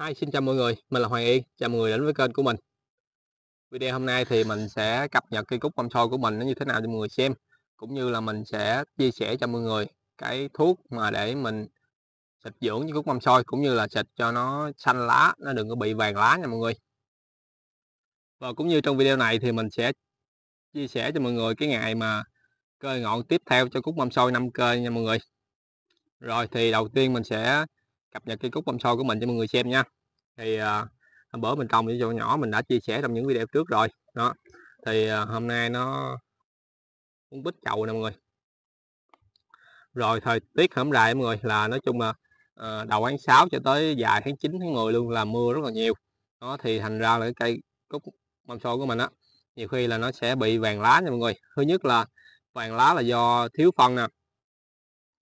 Hi, xin chào mọi người, mình là Hoàng Yên, chào mọi người đến với kênh của mình Video hôm nay thì mình sẽ cập nhật cây cúc bông sôi của mình nó như thế nào cho mọi người xem Cũng như là mình sẽ chia sẻ cho mọi người cái thuốc mà để mình xịt dưỡng cho cúc bông sôi Cũng như là xịt cho nó xanh lá, nó đừng có bị vàng lá nha mọi người Và cũng như trong video này thì mình sẽ chia sẻ cho mọi người cái ngày mà cơi ngọn tiếp theo cho cúc mâm sôi năm cây nha mọi người Rồi thì đầu tiên mình sẽ cập nhật cây cúc bông sôi của mình cho mọi người xem nha thì à, hôm bữa mình trồng những chỗ nhỏ mình đã chia sẻ trong những video trước rồi đó thì à, hôm nay nó muốn bích chậu nè mọi người rồi thời tiết hổm rày mọi người là nói chung là à, đầu tháng 6 cho tới dài tháng 9 tháng 10 luôn là mưa rất là nhiều đó thì thành ra là cái cây cúc bông sôi của mình á nhiều khi là nó sẽ bị vàng lá nha mọi người thứ nhất là vàng lá là do thiếu phân nè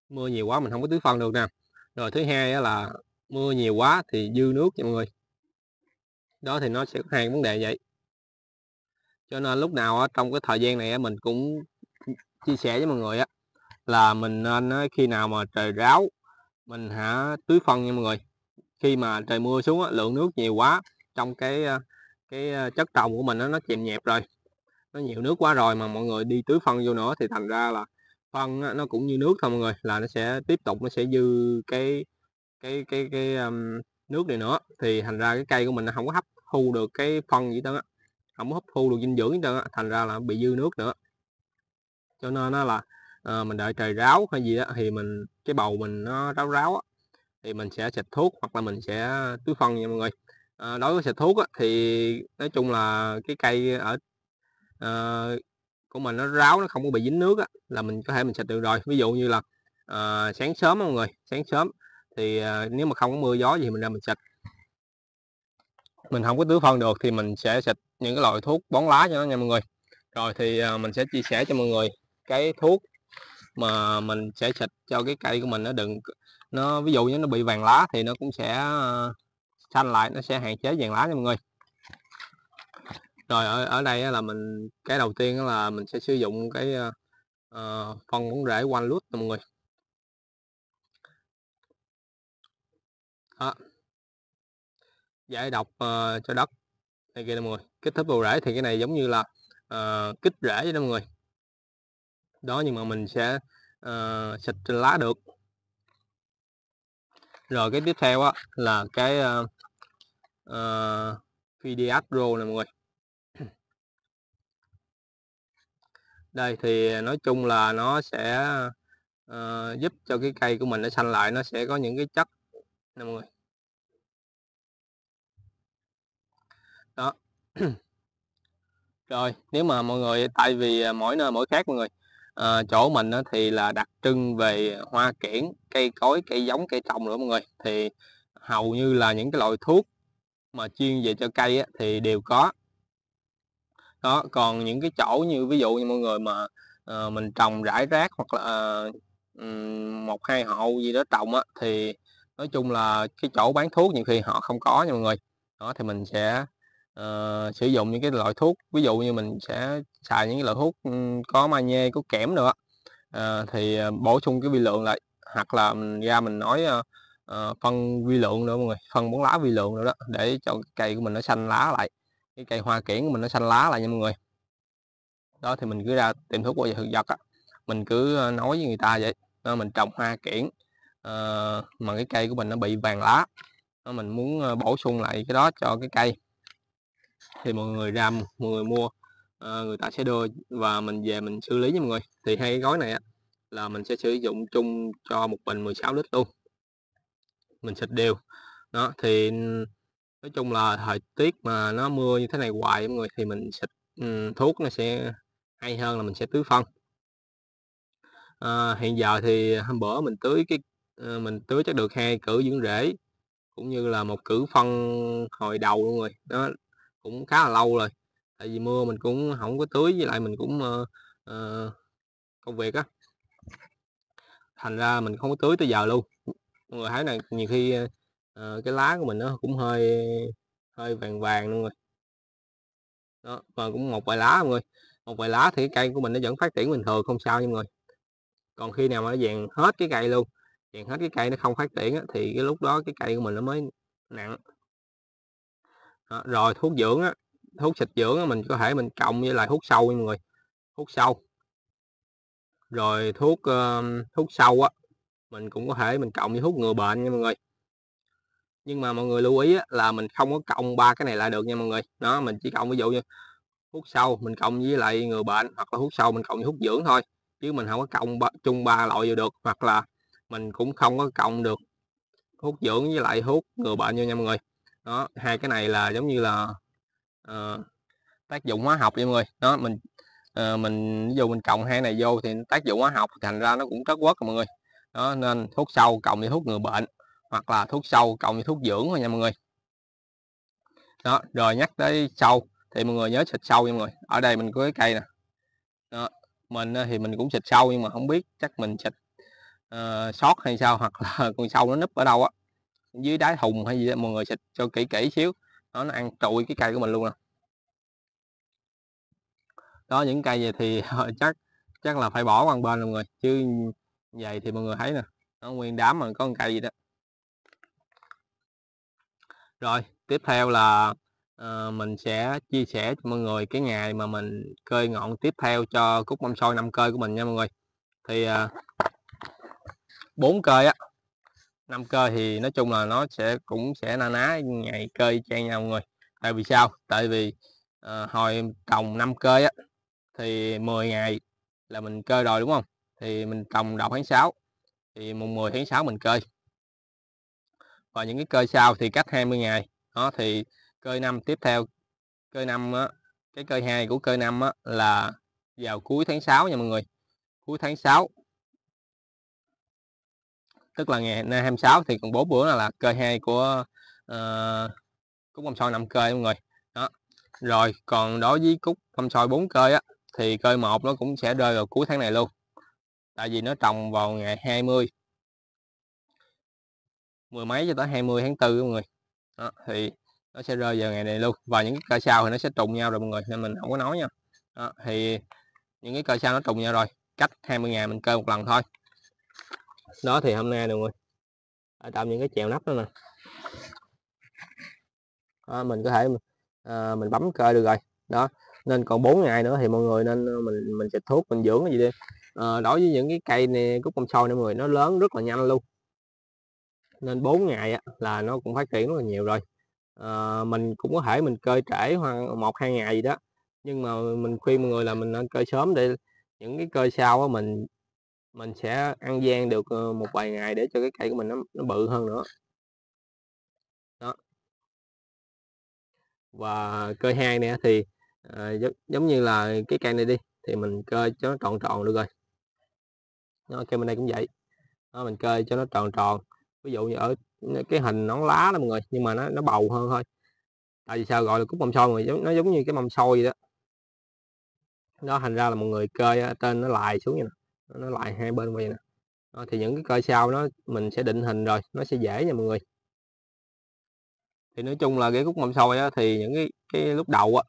mưa nhiều quá mình không có tưới phân được nè rồi thứ hai là mưa nhiều quá thì dư nước nha mọi người đó thì nó sẽ có hai vấn đề vậy cho nên lúc nào trong cái thời gian này mình cũng chia sẻ với mọi người á là mình nên khi nào mà trời ráo mình hả tưới phân nha mọi người khi mà trời mưa xuống lượng nước nhiều quá trong cái ờ, cái ờ, chất trồng của mình nó chìm nhẹp rồi nó nhiều nước quá rồi mà mọi người đi tưới phân vô nữa thì thành ra là phân á, nó cũng như nước thôi mọi người là nó sẽ tiếp tục nó sẽ dư cái cái cái cái um, nước này nữa thì thành ra cái cây của mình nó không có hấp thu được cái phân gì đó không có hấp thu được dinh dưỡng gì đó thành ra là bị dư nước nữa cho nên nó là à, mình đợi trời ráo hay gì đó thì mình cái bầu mình nó ráo ráo á, thì mình sẽ xịt thuốc hoặc là mình sẽ tưới phân nha mọi người à, đối với xịt thuốc á, thì nói chung là cái cây ở à, của mình nó ráo nó không có bị dính nước á, là mình có thể mình sạch được rồi ví dụ như là uh, sáng sớm mọi người sáng sớm thì uh, nếu mà không có mưa gió gì mình ra mình sạch mình không có tưới phân được thì mình sẽ xịt những cái loại thuốc bón lá cho nó nha mọi người rồi thì uh, mình sẽ chia sẻ cho mọi người cái thuốc mà mình sẽ xịt cho cái cây của mình nó đừng nó ví dụ như nó bị vàng lá thì nó cũng sẽ uh, xanh lại nó sẽ hạn chế vàng lá nha mọi người rồi ở ở đây là mình cái đầu tiên là mình sẽ sử dụng cái uh, ờ, ờ, phân bón rễ quanh lút mọi người đó giải độc uh, cho đất này kia nè mọi người kích thích bầu rễ thì cái này giống như là uh, kích rễ vậy đó mọi người đó nhưng mà mình sẽ uh, xịt trên lá được rồi cái tiếp theo á là cái uh, uh, VDH Pro này mọi người đây thì à, nói chung là nó sẽ uh, giúp cho cái cây của mình nó xanh lại nó sẽ có những cái chất nè mọi người đó rồi nếu mà mọi người tại vì à, mỗi nơi mỗi khác mọi người à, chỗ mình á, thì là đặc trưng về hoa kiển cây cối cây giống cây trồng nữa mọi người thì hầu như là những cái loại thuốc mà chuyên về cho cây á, thì đều có đó còn những cái chỗ như ví dụ như mọi người mà uh, mình trồng rải rác hoặc là uh, một hai hộ gì đó trồng á thì nói chung là cái chỗ bán thuốc nhiều khi họ không có nha mọi người đó thì mình sẽ uh, sử dụng những cái loại thuốc ví dụ như mình sẽ xài những cái loại thuốc có magie có kẽm nữa uh, thì bổ sung cái vi lượng lại hoặc là mình ra mình nói uh, uh, phân vi lượng nữa mọi người phân bón lá vi lượng nữa đó để cho cây của mình nó xanh lá lại cái cây hoa kiển của mình nó xanh lá lại nha mọi người đó thì mình cứ ra tìm thuốc bảo vệ thực vật á mình cứ ờ, nói với người ta vậy đó, ờ, mình trồng hoa kiển uh, mà cái cây của mình nó bị vàng lá đó, mình muốn bổ sung lại cái đó cho cái cây thì mọi người ra mọi người mua uh, người ta sẽ đưa và mình về mình xử lý nha mọi người thì hai cái gói này á là mình sẽ sử dụng chung cho một bình 16 lít luôn mình xịt đều đó thì nói chung là thời tiết mà nó mưa như thế này hoài mọi người thì mình xịt um, thuốc nó sẽ hay hơn là mình sẽ tưới phân à, hiện giờ thì hôm bữa mình tưới cái uh, mình tưới chắc được hai cử dưỡng rễ cũng như là một cử phân hồi đầu luôn rồi nó cũng khá là lâu rồi tại vì mưa mình cũng không có tưới với lại mình cũng uh, uh, công việc á thành ra mình không có tưới tới giờ luôn mọi người thấy là nhiều khi à, cái lá của mình nó cũng hơi hơi vàng vàng luôn rồi đó và cũng một vài lá mọi người một vài lá thì cái cây của mình nó vẫn phát triển bình thường không sao nha mọi người còn khi nào mà nó vàng hết cái cây luôn vàng hết cái cây nó không phát triển thì cái lúc đó cái cây của mình nó mới nặng đó, rồi thuốc dưỡng á thuốc xịt dưỡng á, mình có thể mình cộng với lại thuốc sâu nha mọi người thuốc sâu rồi thuốc uh, thuốc sâu á mình cũng có thể mình cộng với thuốc ngừa bệnh nha mọi người nhưng mà mọi người lưu ý là mình không có cộng ba cái này lại được nha mọi người đó mình chỉ cộng ví dụ như hút sâu mình cộng với lại người bệnh hoặc là hút sâu mình cộng với hút dưỡng thôi chứ mình không có cộng chung ba loại vô được hoặc là mình cũng không có cộng được hút dưỡng với lại hút người bệnh vô nha mọi người đó hai cái này là giống như là uh, tác dụng hóa học nha mọi người đó mình uh, mình ví dụ mình cộng hai này vô thì tác dụng hóa học thành ra nó cũng rất quất mọi người đó nên hút sâu cộng với hút người bệnh hoặc là thuốc sâu cộng với thuốc dưỡng thôi nha mọi người đó rồi nhắc tới sâu thì mọi người nhớ xịt sâu nha mọi người ở đây mình có cái cây nè đó mình thì mình cũng xịt sâu nhưng mà không biết chắc mình xịt uh, sót hay sao hoặc là con sâu nó núp ở đâu á dưới đáy thùng hay gì đó mọi người xịt cho kỹ kỹ xíu đó, nó ăn trụi cái cây của mình luôn nè đó những cây về thì chắc chắc là phải bỏ qua bên mọi người chứ vậy thì mọi người thấy nè nó nguyên đám mà có con cây gì đó rồi, tiếp theo là uh, mình sẽ chia sẻ cho mọi người cái ngày mà mình cơi ngọn tiếp theo cho cúc mâm soi năm cơi của mình nha mọi người. Thì ờ, bốn uh, cơi á, năm cơi thì nói chung là nó sẽ cũng sẽ na ná ngày cơi trang nha mọi người. Tại vì sao? Tại vì uh, hồi trồng năm cơi á thì 10 ngày là mình cơi rồi đúng không? Thì mình trồng đầu tháng 6 thì mùng 10 tháng 6 mình cơi và những cái cơi sau thì cách 20 ngày đó thì cơi năm tiếp theo cơi năm cái cơi hai của cơi năm là vào cuối tháng 6 nha mọi người cuối tháng 6 tức là ngày 26 thì còn 4 bữa là, là cơi hai của uh, cúc bông soi 5 cơi mọi người đó rồi còn đối với cúc bông soi 4 cơi á thì cơi một nó cũng sẽ rơi vào cuối tháng này luôn tại vì nó trồng vào ngày 20 mười mấy cho tới 20 tháng 4 mọi người đó, thì nó sẽ rơi vào ngày này luôn và những cái cây sau thì nó sẽ trùng nhau rồi mọi người nên mình không có nói nha đó, thì những cái cờ sao nó trùng nhau rồi cách 20 ngày mình cơ một lần thôi đó thì hôm nay được rồi ở trong những cái chèo nắp đó nè đó, mình có thể à, mình bấm cơ được rồi đó nên còn 4 ngày nữa thì mọi người nên ờ, mình mình xịt thuốc mình dưỡng cái gì đi à, đối với những cái cây này cúc bông sôi nữa mọi người nó lớn rất là nhanh luôn nên 4 ngày là nó cũng phát triển rất là nhiều rồi à, mình cũng có thể mình cơi trễ hoặc một hai ngày gì đó nhưng mà mình khuyên mọi người là mình nên cơi sớm để những cái cơi sau mình mình sẽ ăn gian được ờ, một vài ngày để cho cái cây của mình nó, nó bự hơn nữa đó và cơi hai nè thì à, giống, như là cái cây này đi thì mình cơi cho nó tròn tròn được rồi nó cây bên đây cũng vậy đó, mình cơi cho nó tròn tròn ví dụ như ở cái hình nón lá đó mọi người nhưng mà nó nó bầu hơn thôi tại vì sao gọi là cúc mâm xôi mọi người nó giống như cái mâm xôi vậy đó nó thành ra là mọi người cơi tên nó lại xuống như nè nó lại hai bên vậy nè đó, thì những cái cơi sau nó mình sẽ định hình rồi nó sẽ dễ nha mọi người thì nói chung là cái cúc mâm xôi á, thì những cái cái lúc đầu á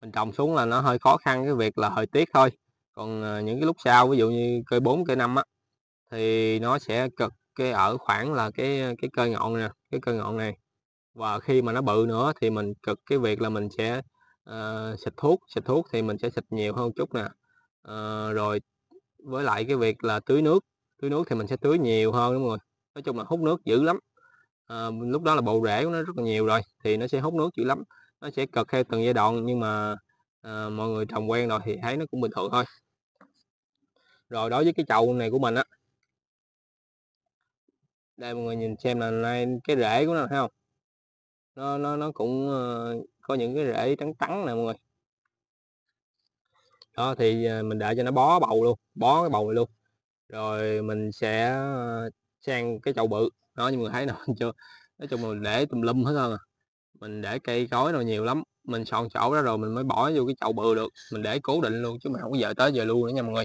mình trồng xuống là nó hơi khó khăn cái việc là thời tiết thôi còn ờ, những cái lúc sau ví dụ như cây 4 cây 5 á thì nó sẽ cực cái ở khoảng là cái cái cơ ngọn nè cái cơ ngọn này và khi mà nó bự nữa thì mình cực cái việc là mình sẽ uh, xịt thuốc xịt thuốc thì mình sẽ xịt nhiều hơn chút nè uh, rồi với lại cái việc là tưới nước tưới nước thì mình sẽ tưới nhiều hơn đúng rồi nói chung là hút nước dữ lắm à, lúc đó là bộ rễ của nó rất là nhiều rồi thì nó sẽ hút nước dữ lắm nó sẽ cực theo từng giai đoạn nhưng mà à, mọi người trồng quen rồi thì thấy nó cũng bình thường thôi rồi đối với cái chậu này của mình á đây mọi người nhìn xem là nay cái rễ của nó thấy không nó nó nó cũng ờ, có những cái rễ trắng trắng nè mọi người đó thì ờ, mình để cho nó bó bầu luôn bó cái bầu này luôn rồi mình sẽ ờ, sang cái chậu bự đó như mọi người thấy nè chưa nói chung là mình để tùm lum hết hơn à mình để cây cối nó nhiều lắm mình soạn chỗ đó rồi mình mới bỏ vô cái chậu bự được mình để cố định luôn chứ mà không có giờ tới giờ luôn nữa nha mọi người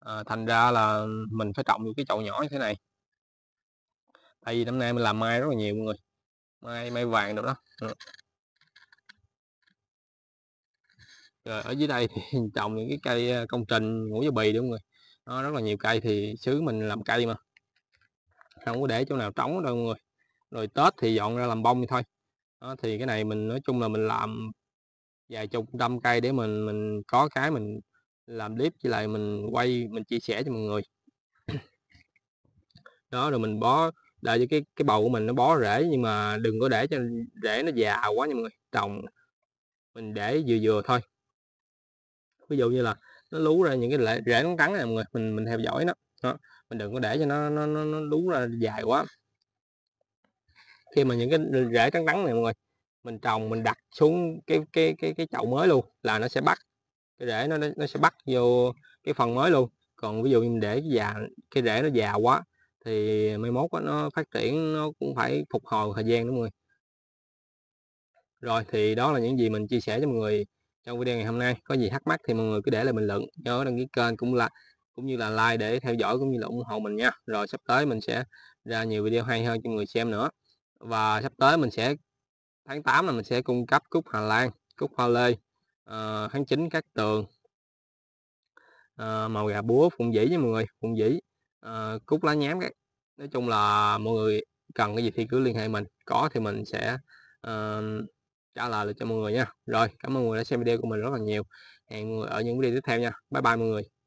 à, thành ra là mình phải trồng vô cái chậu nhỏ như thế này tại vì năm nay mình làm mai rất là nhiều mọi người mai mai vàng được đó ừ. rồi ở dưới đây thì trồng những cái cây công trình ngũ gia bì đúng không người nó rất là nhiều cây thì xứ mình làm cây mà không có để chỗ nào trống đâu mọi người rồi tết thì dọn ra làm bông thôi đó, thì cái này mình nói chung là mình làm vài chục trăm cây để mình mình có cái mình làm clip với lại mình quay mình chia sẻ cho mọi người đó rồi mình bó đợi cho cái cái bầu của mình nó bó rễ nhưng mà đừng có để cho rễ nó già quá nha mọi người trồng mình để vừa vừa thôi ví dụ như là nó lú ra những cái rễ nó cắn này mọi người mình mình theo dõi nó đó. mình đừng có để cho nó nó nó, nó lú ra dài quá khi mà những cái rễ cắn cắn này mọi người mình trồng mình đặt xuống cái cái cái cái chậu mới luôn là nó sẽ bắt cái rễ nó nó sẽ bắt vô cái phần mới luôn còn ví dụ như mình để cái già cái rễ nó già quá thì mai mốt đó, nó phát triển nó cũng phải phục hồi thời gian đúng không người rồi thì đó là những gì mình chia sẻ cho mọi người trong video ngày hôm nay có gì thắc mắc thì mọi người cứ để lại bình luận nhớ đăng ký kênh cũng là cũng như là like để theo dõi cũng như là ủng hộ mình nha rồi sắp tới mình sẽ ra nhiều video hay hơn cho người xem nữa và sắp tới mình sẽ tháng 8 là mình sẽ cung cấp cúc Hà Lan cúc hoa lê uh, tháng 9 các tường uh, màu gà búa phụng dĩ với mọi người phụng dĩ uh, ờ, cúc lá nhám các nói chung là mọi người cần cái gì thì cứ liên hệ mình có thì mình sẽ uh, trả lời lại cho mọi người nha rồi cảm ơn mọi người đã xem video của mình rất là nhiều hẹn mọi người ở những video tiếp theo nha bye bye mọi người